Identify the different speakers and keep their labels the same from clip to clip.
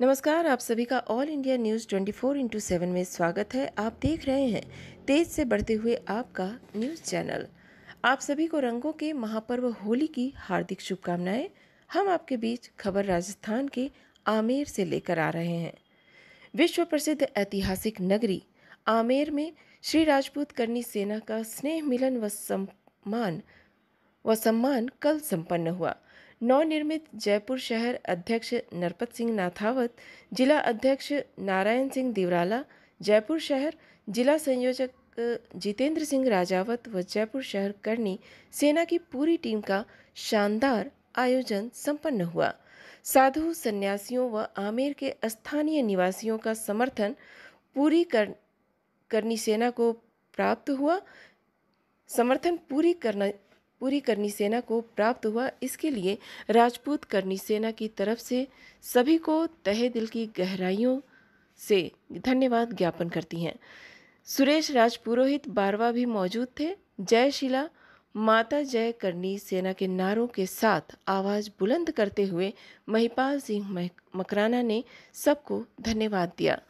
Speaker 1: नमस्कार आप सभी का all India news 24 four into seven में स्वागत है आप देख रहे हैं तेज से बढ़ते हुए आपका न्यूज़ चैनल आप सभी को रंगों के महापर्व होली की हार्दिक शुभकामनाएं हम आपके बीच खबर राजस्थान के आमेर से लेकर आ रहे हैं विश्व प्रसिद्ध ऐतिहासिक नगरी आमेर में श्री राजपूत करनी सेना का स्नेह मिलन व सम्मान व सम्मान कल संपन्न हुआ नवनिर्मित जयपुर शहर अध्यक्ष नरपत सिंह नाथावत जिला अध्यक्ष नारायण सिंह दिवराला जयपुर शहर जिला संयोजक जितेंद्र सिंह राजावत व जयपुर शहर करनी सेना की पूरी टीम का शानदार आयोजन संपन्न हुआ साधु सन्यासियों व आमेर के स्थानीय निवासियों का समर्थन पूरी कर, करनी सेना को प्राप्त हुआ समर्थन पूरी करना पूरी करनी सेना को प्राप्त हुआ इसके लिए राजपूत करनी सेना की तरफ से सभी को तहे दिल की गहराइयों से धन्यवाद ज्ञापन करती हैं सुरेश राज पुरोहित बारवा भी मौजूद थे जयशिला माता जय करनी सेना के नारों के साथ आवाज बुलंद करते हुए महिपाल सिंह मकराना ने सबको धन्यवाद दिया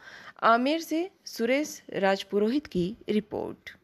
Speaker 1: आमेर से सुरेश राजपुरोहित की रिपोर्ट